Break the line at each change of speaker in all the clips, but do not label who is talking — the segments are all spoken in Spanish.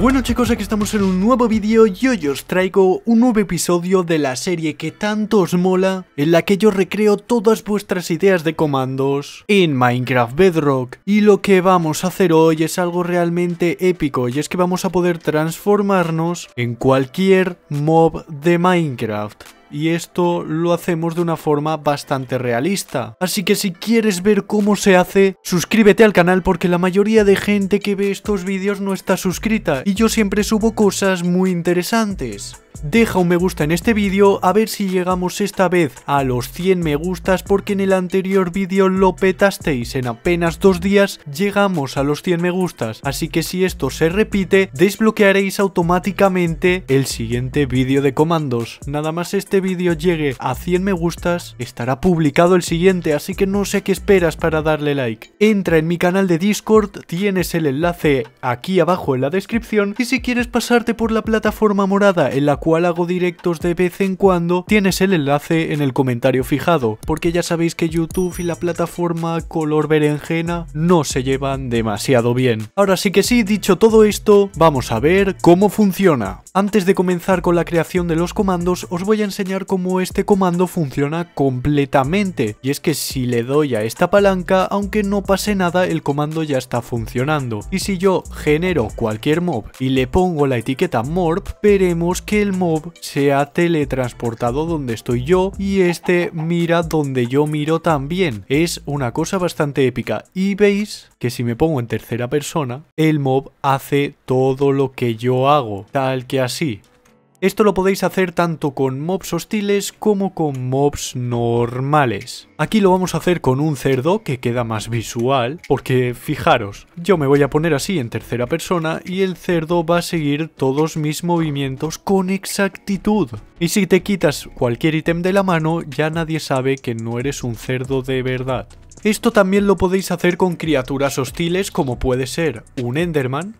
Bueno chicos, aquí estamos en un nuevo vídeo y hoy os traigo un nuevo episodio de la serie que tanto os mola, en la que yo recreo todas vuestras ideas de comandos en Minecraft Bedrock. Y lo que vamos a hacer hoy es algo realmente épico, y es que vamos a poder transformarnos en cualquier mob de Minecraft y esto lo hacemos de una forma bastante realista. Así que si quieres ver cómo se hace, suscríbete al canal porque la mayoría de gente que ve estos vídeos no está suscrita y yo siempre subo cosas muy interesantes. Deja un me gusta en este vídeo a ver si llegamos esta vez a los 100 me gustas porque en el anterior vídeo lo petasteis en apenas dos días llegamos a los 100 me gustas así que si esto se repite desbloquearéis automáticamente el siguiente vídeo de comandos nada más este vídeo llegue a 100 me gustas estará publicado el siguiente así que no sé qué esperas para darle like entra en mi canal de discord tienes el enlace aquí abajo en la descripción y si quieres pasarte por la plataforma morada en la cual hago directos de vez en cuando, tienes el enlace en el comentario fijado, porque ya sabéis que YouTube y la plataforma color berenjena no se llevan demasiado bien. Ahora sí que sí, dicho todo esto, vamos a ver cómo funciona. Antes de comenzar con la creación de los comandos, os voy a enseñar cómo este comando funciona completamente. Y es que si le doy a esta palanca, aunque no pase nada, el comando ya está funcionando. Y si yo genero cualquier mob y le pongo la etiqueta morp, veremos que el mob se ha teletransportado donde estoy yo y este mira donde yo miro también. Es una cosa bastante épica. Y veis que si me pongo en tercera persona, el mob hace todo lo que yo hago, tal que así. Esto lo podéis hacer tanto con mobs hostiles como con mobs normales. Aquí lo vamos a hacer con un cerdo que queda más visual, porque fijaros, yo me voy a poner así en tercera persona y el cerdo va a seguir todos mis movimientos con exactitud. Y si te quitas cualquier ítem de la mano, ya nadie sabe que no eres un cerdo de verdad. Esto también lo podéis hacer con criaturas hostiles como puede ser un Enderman,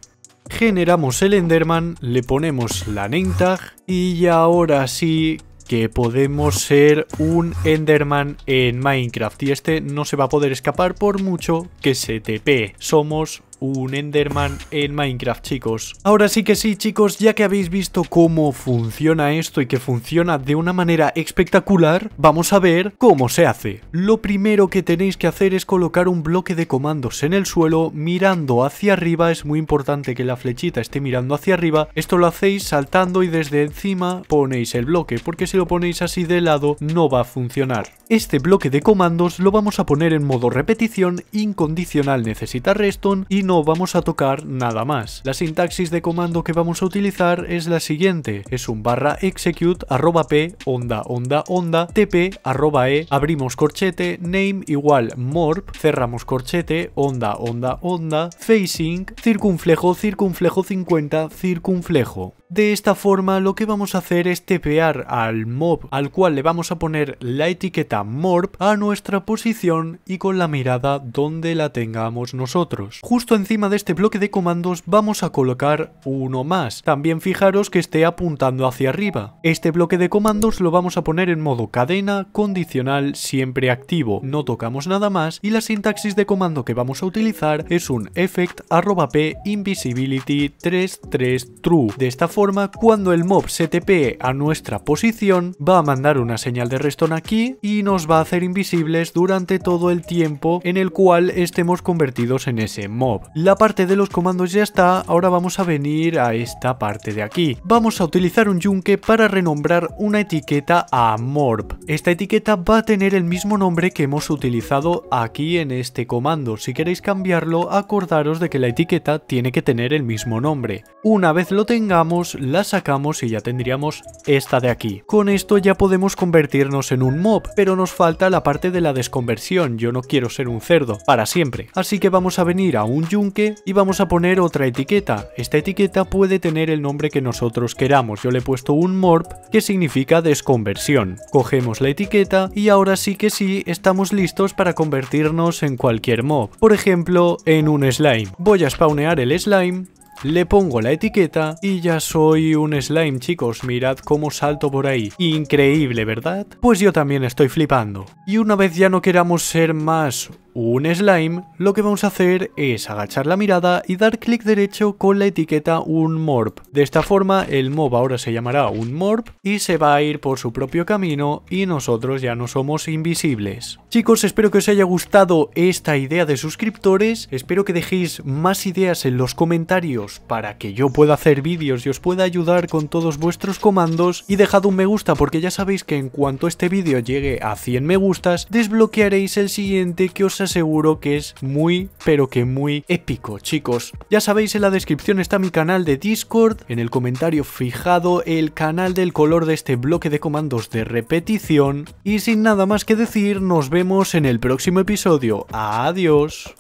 generamos el Enderman, le ponemos la name tag y ahora sí que podemos ser un Enderman en Minecraft y este no se va a poder escapar por mucho que se tepe. Somos un Enderman en Minecraft, chicos. Ahora sí que sí, chicos, ya que habéis visto cómo funciona esto y que funciona de una manera espectacular, vamos a ver cómo se hace. Lo primero que tenéis que hacer es colocar un bloque de comandos en el suelo mirando hacia arriba, es muy importante que la flechita esté mirando hacia arriba. Esto lo hacéis saltando y desde encima ponéis el bloque, porque si lo ponéis así de lado no va a funcionar. Este bloque de comandos lo vamos a poner en modo repetición incondicional necesita reston y no vamos a tocar nada más. La sintaxis de comando que vamos a utilizar es la siguiente, es un barra execute arroba p onda onda onda tp arroba e abrimos corchete name igual morp cerramos corchete onda onda onda facing circunflejo circunflejo 50 circunflejo de esta forma lo que vamos a hacer es tepear al mob al cual le vamos a poner la etiqueta morp a nuestra posición y con la mirada donde la tengamos nosotros. Justo encima de este bloque de comandos vamos a colocar uno más. También fijaros que esté apuntando hacia arriba. Este bloque de comandos lo vamos a poner en modo cadena, condicional, siempre activo. No tocamos nada más y la sintaxis de comando que vamos a utilizar es un effect arroba p invisibility 33 true. De esta forma cuando el mob se tepee a nuestra posición, va a mandar una señal de restón aquí y nos va a hacer invisibles durante todo el tiempo en el cual estemos convertidos en ese mob. La parte de los comandos ya está, ahora vamos a venir a esta parte de aquí. Vamos a utilizar un yunque para renombrar una etiqueta a morb. Esta etiqueta va a tener el mismo nombre que hemos utilizado aquí en este comando. Si queréis cambiarlo, acordaros de que la etiqueta tiene que tener el mismo nombre. Una vez lo tengamos, la sacamos y ya tendríamos esta de aquí. Con esto ya podemos convertirnos en un mob, pero nos falta la parte de la desconversión, yo no quiero ser un cerdo, para siempre. Así que vamos a venir a un yunque y vamos a poner otra etiqueta. Esta etiqueta puede tener el nombre que nosotros queramos, yo le he puesto un morp que significa desconversión. Cogemos la etiqueta y ahora sí que sí estamos listos para convertirnos en cualquier mob, por ejemplo en un slime. Voy a spawnear el slime le pongo la etiqueta y ya soy un slime, chicos. Mirad cómo salto por ahí. Increíble, ¿verdad? Pues yo también estoy flipando. Y una vez ya no queramos ser más un slime, lo que vamos a hacer es agachar la mirada y dar clic derecho con la etiqueta un morp. De esta forma el mob ahora se llamará un morp y se va a ir por su propio camino y nosotros ya no somos invisibles. Chicos, espero que os haya gustado esta idea de suscriptores, espero que dejéis más ideas en los comentarios para que yo pueda hacer vídeos y os pueda ayudar con todos vuestros comandos y dejad un me gusta porque ya sabéis que en cuanto este vídeo llegue a 100 me gustas desbloquearéis el siguiente que os aseguro que es muy, pero que muy épico, chicos. Ya sabéis, en la descripción está mi canal de Discord, en el comentario fijado el canal del color de este bloque de comandos de repetición. Y sin nada más que decir, nos vemos en el próximo episodio. Adiós.